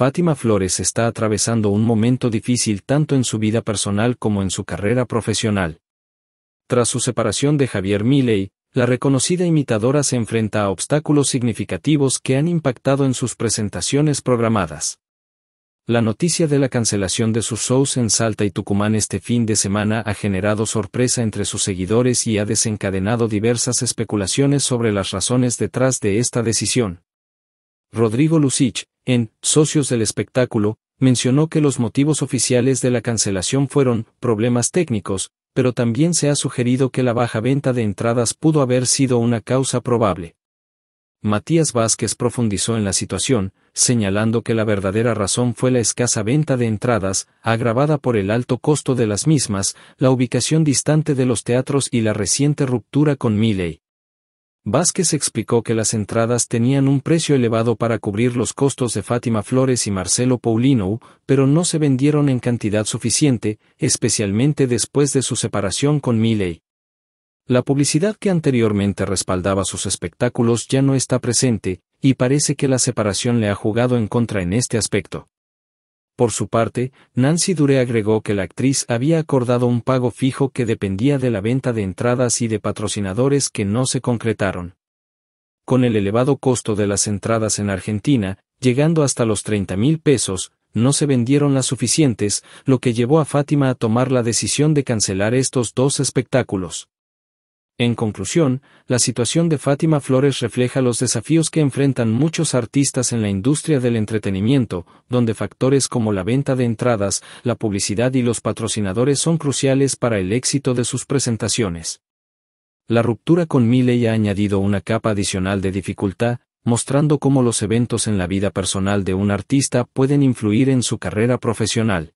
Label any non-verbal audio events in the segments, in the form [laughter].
Fátima Flores está atravesando un momento difícil tanto en su vida personal como en su carrera profesional. Tras su separación de Javier Milley, la reconocida imitadora se enfrenta a obstáculos significativos que han impactado en sus presentaciones programadas. La noticia de la cancelación de sus shows en Salta y Tucumán este fin de semana ha generado sorpresa entre sus seguidores y ha desencadenado diversas especulaciones sobre las razones detrás de esta decisión. Rodrigo Lucich, en Socios del Espectáculo, mencionó que los motivos oficiales de la cancelación fueron problemas técnicos, pero también se ha sugerido que la baja venta de entradas pudo haber sido una causa probable. Matías Vázquez profundizó en la situación, señalando que la verdadera razón fue la escasa venta de entradas, agravada por el alto costo de las mismas, la ubicación distante de los teatros y la reciente ruptura con Miley. Vázquez explicó que las entradas tenían un precio elevado para cubrir los costos de Fátima Flores y Marcelo Paulino, pero no se vendieron en cantidad suficiente, especialmente después de su separación con Miley. La publicidad que anteriormente respaldaba sus espectáculos ya no está presente, y parece que la separación le ha jugado en contra en este aspecto. Por su parte, Nancy Dure agregó que la actriz había acordado un pago fijo que dependía de la venta de entradas y de patrocinadores que no se concretaron. Con el elevado costo de las entradas en Argentina, llegando hasta los 30 mil pesos, no se vendieron las suficientes, lo que llevó a Fátima a tomar la decisión de cancelar estos dos espectáculos. En conclusión, la situación de Fátima Flores refleja los desafíos que enfrentan muchos artistas en la industria del entretenimiento, donde factores como la venta de entradas, la publicidad y los patrocinadores son cruciales para el éxito de sus presentaciones. La ruptura con Miley ha añadido una capa adicional de dificultad, mostrando cómo los eventos en la vida personal de un artista pueden influir en su carrera profesional.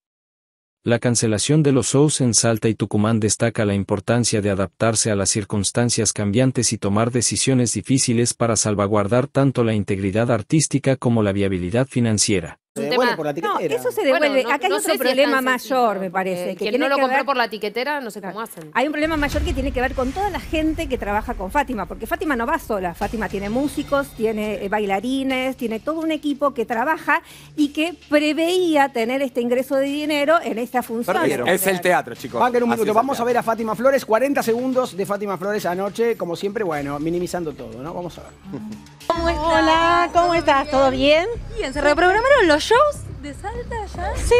La cancelación de los shows en Salta y Tucumán destaca la importancia de adaptarse a las circunstancias cambiantes y tomar decisiones difíciles para salvaguardar tanto la integridad artística como la viabilidad financiera. Eh, por la no, eso se devuelve. Acá hay otro problema mayor, me parece. Que no lo compró por la tiquetera, no sé cómo ah, hacen. Hay un problema mayor que tiene que ver con toda la gente que trabaja con Fátima, porque Fátima no va sola. Fátima tiene músicos, tiene eh, bailarines, tiene todo un equipo que trabaja y que preveía tener este ingreso de dinero en esta función. es el teatro, chicos. Vamos a ver a Fátima Flores. 40 segundos de Fátima Flores anoche, como siempre, bueno, minimizando todo, ¿no? Vamos a ver. Hola, ¿cómo estás? ¿Todo bien? Bien, se reprogramaron los de Salta ya? Sí,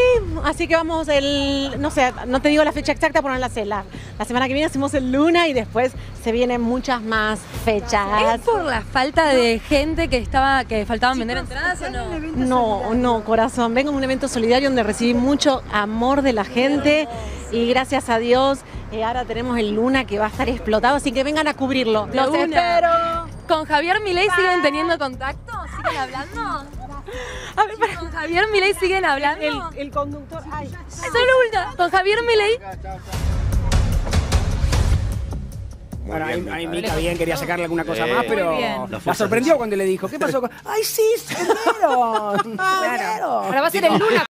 así que vamos el, no sé, no te digo la fecha exacta, por la La, semana que viene hacemos el Luna y después se vienen muchas más fechas. ¿Es por la falta de gente que estaba, que faltaban vender entradas o no? No, no, corazón. Vengo a un evento solidario donde recibí mucho amor de la gente y gracias a Dios eh, ahora tenemos el Luna que va a estar explotado, así que vengan a cubrirlo. Los espero. ¿Con Javier Milei siguen teniendo contacto? ¿Siguen hablando? A ver, para. Con Javier Milei siguen hablando. El, conductor. Ay. Solo último. Con Javier Milei. bueno, a ahí, también quería sacarle alguna cosa más, pero la sorprendió cuando le dijo, ¿qué pasó? Con... ¡Ay, sí! ¡Se [laughs] Ahora va a ser el Luna.